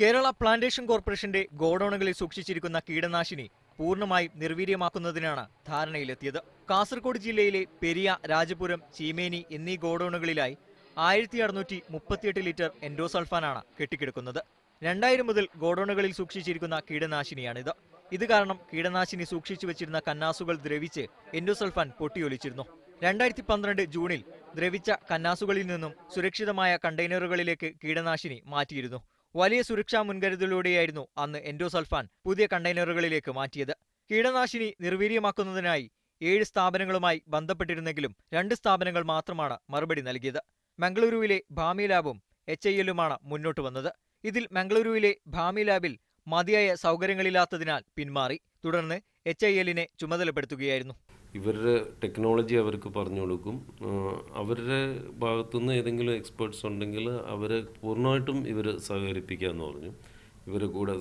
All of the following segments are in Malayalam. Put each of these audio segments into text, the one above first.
കേരള പ്ലാന്റേഷൻ കോർപ്പറേഷന്റെ ഗോഡൌണുകളിൽ സൂക്ഷിച്ചിരിക്കുന്ന കീടനാശിനി പൂർണ്ണമായും നിർവീര്യമാക്കുന്നതിനാണ് ധാരണയിലെത്തിയത് കാസർഗോഡ് ജില്ലയിലെ പെരിയ രാജപുരം ചീമേനി എന്നീ ഗോഡൌണുകളിലായി ആയിരത്തി അറുനൂറ്റി മുപ്പത്തിയെട്ട് ലിറ്റർ എൻഡോസൾഫാനാണ് കെട്ടിക്കിടക്കുന്നത് രണ്ടായിരം മുതൽ ഗോഡൌണുകളിൽ സൂക്ഷിച്ചിരിക്കുന്ന കീടനാശിനിയാണിത് ഇത് കാരണം കീടനാശിനി സൂക്ഷിച്ചു വെച്ചിരുന്ന കന്നാസുകൾ ദ്രവിച്ച് എൻഡോസൾഫാൻ പൊട്ടിയൊലിച്ചിരുന്നു രണ്ടായിരത്തി പന്ത്രണ്ട് ജൂണിൽ ദ്രവിച്ച കന്നാസുകളിൽ നിന്നും സുരക്ഷിതമായ കണ്ടെയ്നറുകളിലേക്ക് കീടനാശിനി മാറ്റിയിരുന്നു വലിയ സുരക്ഷാ മുൻകരുതലോടെയായിരുന്നു അന്ന് എൻഡോസൾഫാൻ പുതിയ കണ്ടെയ്നറുകളിലേക്ക് മാറ്റിയത് കീടനാശിനി നിർവീര്യമാക്കുന്നതിനായി ഏഴ് സ്ഥാപനങ്ങളുമായി ബന്ധപ്പെട്ടിരുന്നെങ്കിലും രണ്ട് സ്ഥാപനങ്ങൾ മാത്രമാണ് മറുപടി നൽകിയത് മംഗളൂരുവിലെ ഭാമി ലാബും എച്ച് ഐ എല്ലുമാണ് മുന്നോട്ട് വന്നത് ഇതിൽ മംഗളൂരുവിലെ ഭാമി ലാബിൽ മതിയായ സൗകര്യങ്ങളില്ലാത്തതിനാൽ പിന്മാറി തുടർന്ന് എച്ച് ഐ എല്ലിനെ ചുമതലപ്പെടുത്തുകയായിരുന്നു ഇവരുടെ ടെക്നോളജി അവർക്ക് പറഞ്ഞു കൊടുക്കും അവരുടെ ഭാഗത്തുനിന്ന് ഏതെങ്കിലും എക്സ്പേർട്സ് ഉണ്ടെങ്കിൽ അവരെ പൂർണ്ണമായിട്ടും ഇവർ സഹകരിപ്പിക്കാമെന്ന് പറഞ്ഞു ഇവരെ കൂടെ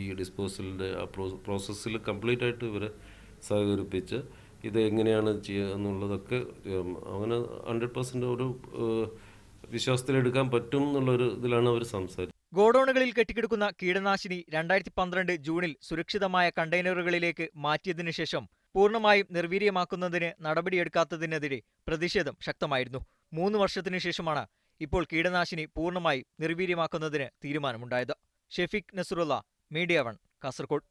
ഈ ഡിസ്പോസലിൻ്റെ ആ പ്രോ പ്രോസസ്സിൽ കംപ്ലീറ്റ് ആയിട്ട് ഇവരെ സഹകരിപ്പിച്ച് ഇത് എങ്ങനെയാണ് ചെയ്യുക എന്നുള്ളതൊക്കെ അങ്ങനെ ഹൺഡ്രഡ് പെർസെൻ്റ് ഒരു വിശ്വാസത്തിലെടുക്കാൻ പറ്റും എന്നുള്ളൊരു ഇതിലാണ് അവർ സംസാരിച്ചത് ഗോഡൌണുകളിൽ കെട്ടിക്കിടക്കുന്ന കീടനാശിനി രണ്ടായിരത്തി പന്ത്രണ്ട് ജൂണിൽ സുരക്ഷിതമായ കണ്ടെയ്നറുകളിലേക്ക് മാറ്റിയതിനു ശേഷം പൂർണ്ണമായും നിർവീര്യമാക്കുന്നതിന് നടപടിയെടുക്കാത്തതിനെതിരെ പ്രതിഷേധം ശക്തമായിരുന്നു മൂന്ന് വർഷത്തിനു ശേഷമാണ് ഇപ്പോൾ കീടനാശിനി പൂർണ്ണമായി നിർവീര്യമാക്കുന്നതിന് തീരുമാനമുണ്ടായത് ഷെഫിഖ് നസുറുള്ള മീഡിയ വൺ കാസർകോട്